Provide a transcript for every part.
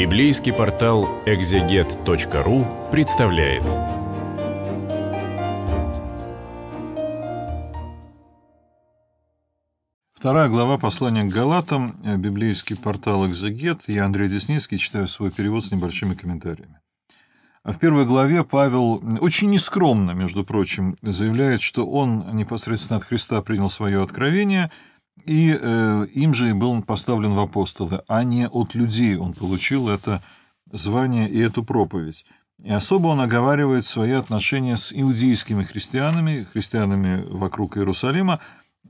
Библейский портал экзегет.ру представляет. Вторая глава послания к Галатам, библейский портал «Экзегет». Я, Андрей Десницкий, читаю свой перевод с небольшими комментариями. А в первой главе Павел очень нескромно, между прочим, заявляет, что он непосредственно от Христа принял свое откровение – и э, им же и был поставлен в апостолы, а не от людей он получил это звание и эту проповедь. И особо он оговаривает свои отношения с иудейскими христианами, христианами вокруг Иерусалима,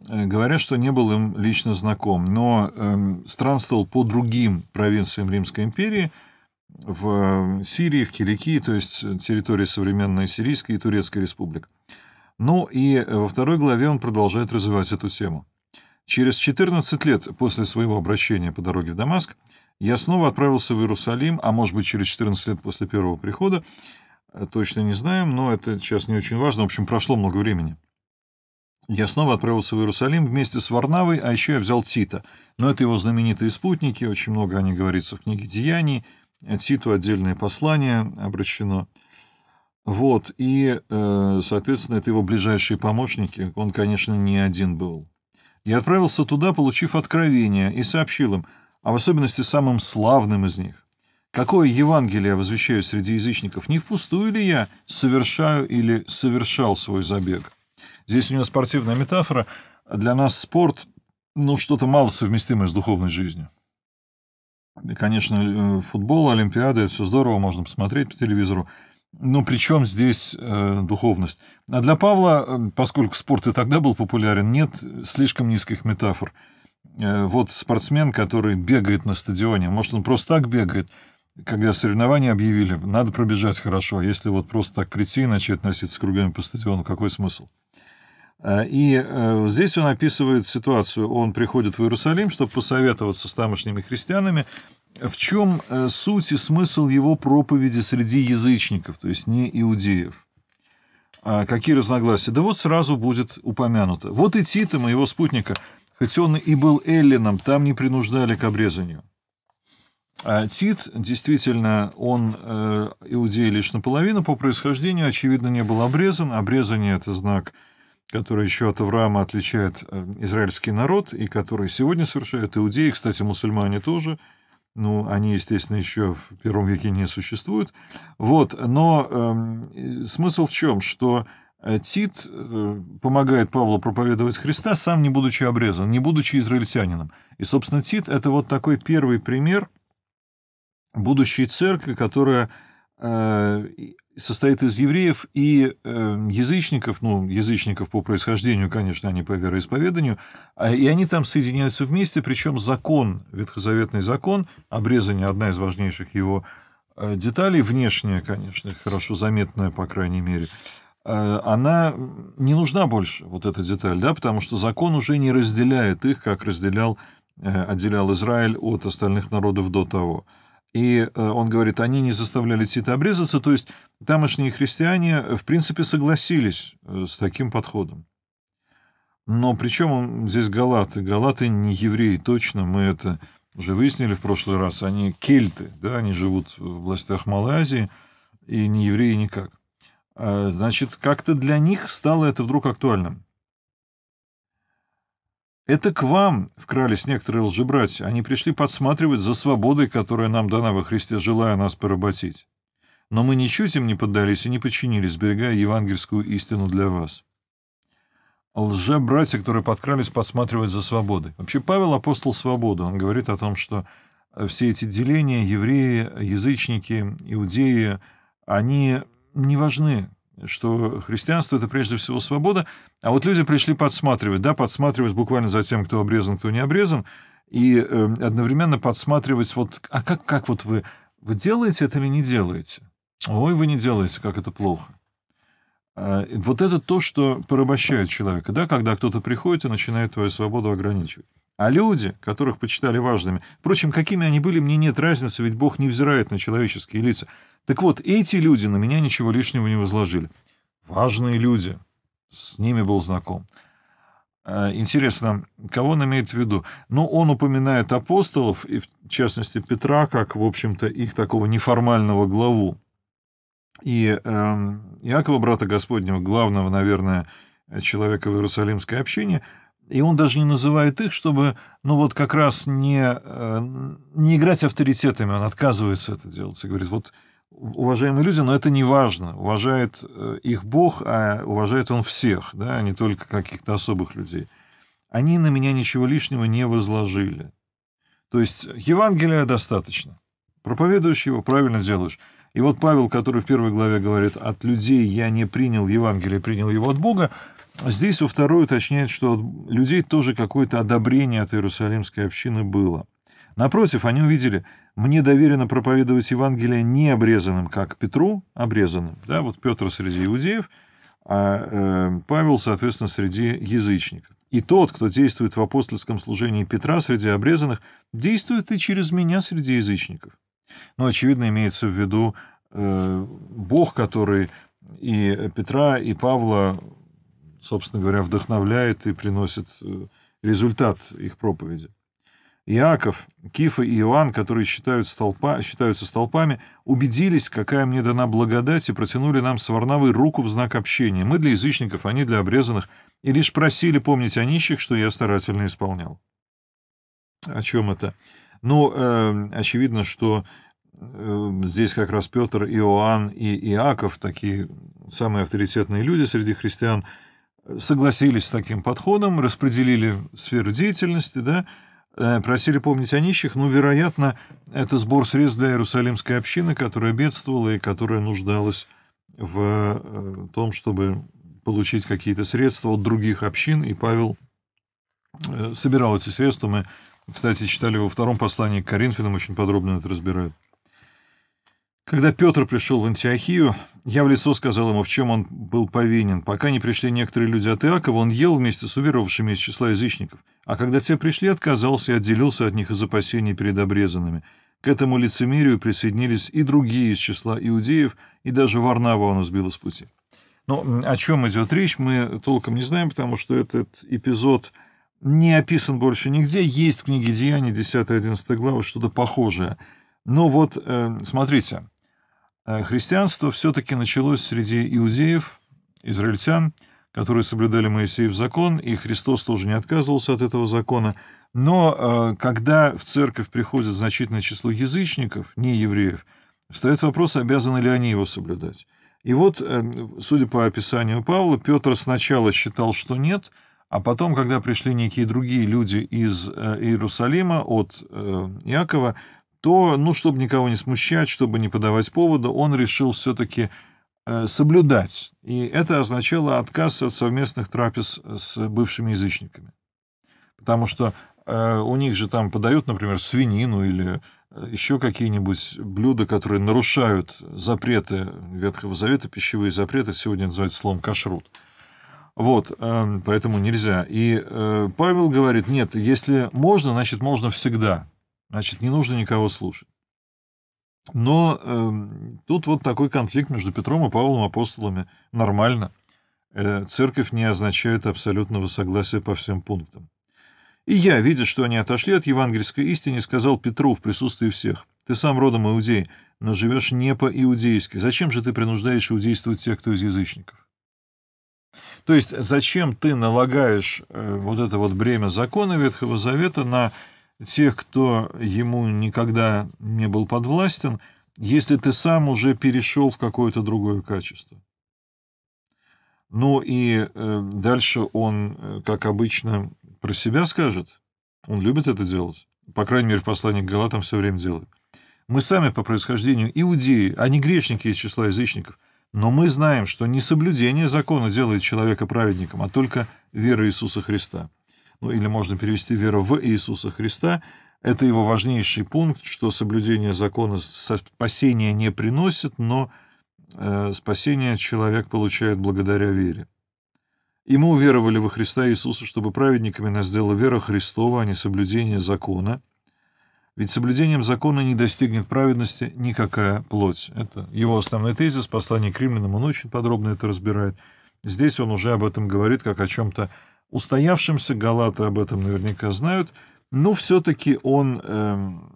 э, говоря, что не был им лично знаком, но э, эм, странствовал по другим провинциям Римской империи, в эм, Сирии, в Киликии, то есть территории современной Сирийской и Турецкой республик. Ну и э, во второй главе он продолжает развивать эту тему. Через 14 лет после своего обращения по дороге в Дамаск я снова отправился в Иерусалим, а может быть через 14 лет после первого прихода, э, точно не знаем, но это сейчас не очень важно, в общем, прошло много времени. Я снова отправился в Иерусалим вместе с Варнавой, а еще я взял Тита. Но это его знаменитые спутники, очень много о них говорится в книге «Деяний». Э, Титу отдельное послание обращено. Вот, и, э, соответственно, это его ближайшие помощники. Он, конечно, не один был и отправился туда, получив откровение, и сообщил им, а в особенности самым славным из них. Какое Евангелие возвещаю среди язычников? Не впустую ли я совершаю или совершал свой забег? Здесь у него спортивная метафора. Для нас спорт, ну, что-то мало совместимое с духовной жизнью. И, конечно, э, футбол, Олимпиады, все здорово, можно посмотреть по телевизору. Ну, причем здесь э, духовность. А для Павла, э, поскольку спорт и тогда был популярен, нет слишком низких метафор. Э, вот спортсмен, который бегает на стадионе, может, он просто так бегает, когда соревнования объявили, надо пробежать хорошо, а если вот просто так прийти и начать носиться кругами по стадиону, какой смысл? Э, и э, здесь он описывает ситуацию. Он приходит в Иерусалим, чтобы посоветоваться с тамошними христианами, в чем э, суть и смысл его проповеди среди язычников, то есть не иудеев? А какие разногласия? Да вот сразу будет упомянуто. Вот и Тита, моего спутника, хоть он и был эллином, там не принуждали к обрезанию. А Тит, действительно, он э, иудей лишь наполовину, по происхождению, очевидно, не был обрезан. Обрезание – это знак, который еще от Авраама отличает э, израильский народ, и который сегодня совершают иудеи, кстати, мусульмане тоже – ну, они, естественно, еще в первом веке не существуют. Вот, но э, смысл в чем, что э, Тит э, помогает Павлу проповедовать Христа, сам не будучи обрезан, не будучи израильтянином. И, собственно, Тит – это вот такой первый пример будущей церкви, которая э, состоит из евреев и э, язычников, ну, язычников по происхождению, конечно, они а по вероисповеданию, а, и они там соединяются вместе, причем закон, ветхозаветный закон, обрезание одна из важнейших его э, деталей, внешняя, конечно, хорошо заметная, по крайней мере, э, она не нужна больше, вот эта деталь, да, потому что закон уже не разделяет их, как разделял, э, отделял Израиль от остальных народов до того. И э, он говорит, они не заставляли Тита обрезаться, то есть тамошние христиане, э, в принципе, согласились э, с таким подходом. Но причем здесь галаты? Галаты не евреи, точно, мы это уже выяснили в прошлый раз. Они кельты, да, они живут в властях Малайзии, и не евреи никак. А, значит, как-то для них стало это вдруг актуальным. Это к вам вкрались некоторые лжебратья. Они пришли подсматривать за свободой, которая нам дана во Христе, желая нас поработить. Но мы ничуть им не поддались и не подчинились, сберегая евангельскую истину для вас. Лже-братья, которые подкрались подсматривать за свободой. Вообще, Павел – апостол свободу. Он говорит о том, что все эти деления, евреи, язычники, иудеи, они не важны что христианство — это прежде всего свобода, а вот люди пришли подсматривать, да, подсматривать буквально за тем, кто обрезан, кто не обрезан, и э, одновременно подсматривать, вот, а как, как вот вы, вы делаете это или не делаете? Ой, вы не делаете, как это плохо. А, вот это то, что порабощает человека, да, когда кто-то приходит и начинает твою свободу ограничивать. А люди, которых почитали важными, впрочем, какими они были, мне нет разницы, ведь Бог не взирает на человеческие лица. Так вот, эти люди на меня ничего лишнего не возложили. Важные люди. С ними был знаком. А, интересно, кого он имеет в виду? Ну, он упоминает апостолов, и в частности Петра, как, в общем-то, их такого неформального главу. И э, Иакова, брата Господнего, главного, наверное, человека в Иерусалимской общине – и он даже не называет их, чтобы, ну вот как раз не, э, не играть авторитетами, он отказывается это делать и говорит, вот уважаемые люди, но это не важно, уважает э, их Бог, а уважает он всех, да, а не только каких-то особых людей. Они на меня ничего лишнего не возложили. То есть Евангелия достаточно. Проповедуешь его, правильно делаешь. И вот Павел, который в первой главе говорит, от людей я не принял Евангелие, принял его от Бога, а здесь во второй уточняет, что от людей тоже какое-то одобрение от Иерусалимской общины было. Напротив, они увидели, мне доверено проповедовать Евангелие не обрезанным, как Петру, обрезанным. Да, вот Петр среди иудеев, а э, Павел, соответственно, среди язычников. И тот, кто действует в апостольском служении Петра среди обрезанных, действует и через меня среди язычников. Но, ну, очевидно, имеется в виду э, Бог, который и Петра, и Павла собственно говоря, вдохновляет и приносит э, результат их проповеди. Иаков, Кифа и Иоанн, которые считают столпа, считаются столпами, убедились, какая мне дана благодать, и протянули нам сварнавый руку в знак общения. Мы для язычников, они а для обрезанных, и лишь просили помнить о нищих, что я старательно исполнял. О чем это? Ну, э, очевидно, что э, здесь как раз Петр, Иоанн и Иаков, такие самые авторитетные люди среди христиан, э, согласились с таким подходом, распределили сферы деятельности, да, э, просили помнить о нищих. но ну, вероятно, это сбор средств для Иерусалимской общины, которая бедствовала и которая нуждалась в э, том, чтобы получить какие-то средства от других общин, и Павел э, собирал эти средства. Мы, кстати, читали во втором послании к Коринфянам, очень подробно это разбирают. Когда Петр пришел в Антиохию, я в лицо сказал ему, в чем он был повинен. Пока не пришли некоторые люди от Иакова, он ел вместе с уверовавшими из числа язычников. А когда те пришли, отказался и отделился от них из опасений перед обрезанными. К этому лицемерию присоединились и другие из числа иудеев, и даже Варнава он сбил из пути. Но о чем идет речь, мы толком не знаем, потому что этот эпизод не описан больше нигде. Есть в книге Деяний 10-11 глава что-то похожее. Но вот, э, смотрите, Э, христианство все-таки началось среди иудеев, израильтян, которые соблюдали Моисеев закон, и Христос тоже не отказывался от этого закона. Но э, когда в церковь приходит значительное число язычников, не евреев, встает вопрос, обязаны ли они его соблюдать. И вот, э, судя по описанию Павла, Петр сначала считал, что нет, а потом, когда пришли некие другие люди из Иерусалима от Иакова, то, ну, чтобы никого не смущать, чтобы не подавать повода, он решил все-таки э, соблюдать. И это означало отказ от совместных трапез э, с бывшими язычниками. Потому что э, у них же там подают, например, свинину или еще какие-нибудь блюда, которые нарушают запреты Ветхого Завета, пищевые запреты, сегодня называется слом кашрут. Вот, эм, поэтому нельзя. И Павел говорит, нет, если можно, значит, можно всегда. Значит, не нужно никого слушать. Но э, тут вот такой конфликт между Петром и Павлом апостолами. Нормально. Э, церковь не означает абсолютного согласия по всем пунктам. И я, видя, что они отошли от евангельской истины, сказал Петру в присутствии всех, «Ты сам родом иудей, но живешь не по-иудейски. Зачем же ты принуждаешь иудействовать тех, кто из язычников?» То есть зачем ты налагаешь э, вот это вот бремя закона Ветхого Завета на тех, кто ему никогда не был подвластен, если ты сам уже перешел в какое-то другое качество. Ну и э, дальше он, э, как обычно, про себя скажет. Он любит это делать. По крайней мере, в к Галатам все время делает. Мы сами по происхождению иудеи, а не грешники из числа язычников. Но мы знаем, что не соблюдение закона делает человека праведником, а только вера Иисуса Христа ну или можно перевести веру в Иисуса Христа, это его важнейший пункт, что соблюдение закона спасения не приносит, но э, спасение человек получает благодаря вере. И мы уверовали во Христа Иисуса, чтобы праведниками нас сделала вера Христова, а не соблюдение закона. Ведь соблюдением закона не достигнет праведности никакая плоть. Это его основной тезис, послание к римлянам, он очень подробно это разбирает. Здесь он уже об этом говорит, как о чем-то Устоявшимся галаты об этом наверняка знают, но все-таки он, эм,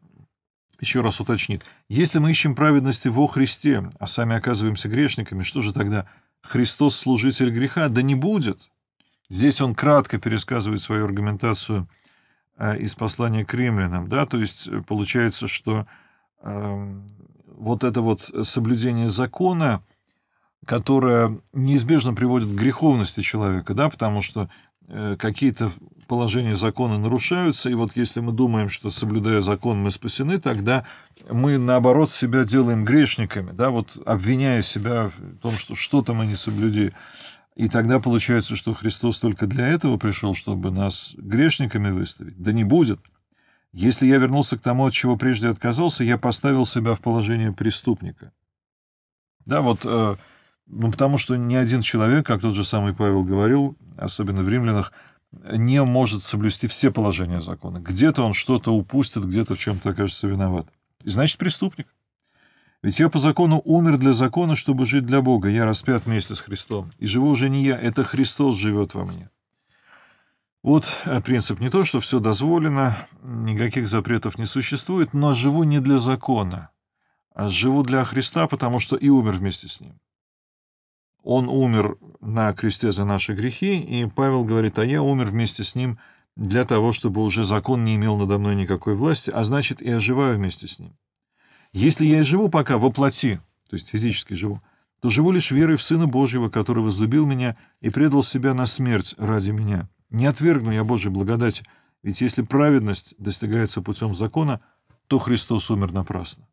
еще раз уточнит, если мы ищем праведности во Христе, а сами оказываемся грешниками, что же тогда Христос служитель греха? Да не будет. Здесь он кратко пересказывает свою аргументацию э, из послания к римлянам, да, то есть э, получается, что э, вот это вот соблюдение закона, которое неизбежно приводит к греховности человека, да, потому что Э, какие-то положения закона нарушаются, и вот если мы думаем, что соблюдая закон мы спасены, тогда мы, наоборот, себя делаем грешниками, да, вот обвиняя себя в том, что что-то мы не соблюдили. И тогда получается, что Христос только для этого пришел, чтобы нас грешниками выставить. Да не будет. Если я вернулся к тому, от чего прежде отказался, я поставил себя в положение преступника. Да, вот э, ну, потому что ни один человек, как тот же самый Павел говорил, особенно в римлянах, не может соблюсти все положения закона. Где-то он что-то упустит, где-то в чем-то окажется виноват. И значит, преступник. Ведь я по закону умер для закона, чтобы жить для Бога. Я распят вместе с Христом. И живу уже не я, это Христос живет во мне. Вот э, принцип не то, что все дозволено, никаких запретов не существует, но живу не для закона, а живу для Христа, потому что и умер вместе с ним он умер на кресте за наши грехи, и Павел говорит, а я умер вместе с ним для того, чтобы уже закон не имел надо мной никакой власти, а значит, и оживаю вместе с ним. Если я и живу пока во плоти, то есть физически живу, то живу лишь верой в Сына Божьего, который возлюбил меня и предал себя на смерть ради меня. Не отвергну я Божьей благодати, ведь если праведность достигается путем закона, то Христос умер напрасно.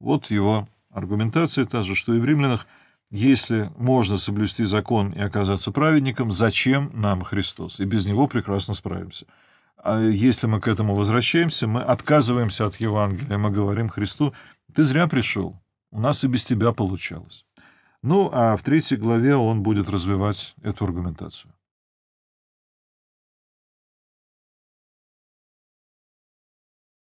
Вот его аргументация та же, что и в римлянах – если можно соблюсти закон и оказаться праведником, зачем нам Христос? И без него прекрасно справимся. А если мы к этому возвращаемся, мы отказываемся от Евангелия, мы говорим Христу, ты зря пришел, у нас и без тебя получалось. Ну, а в третьей главе он будет развивать эту аргументацию.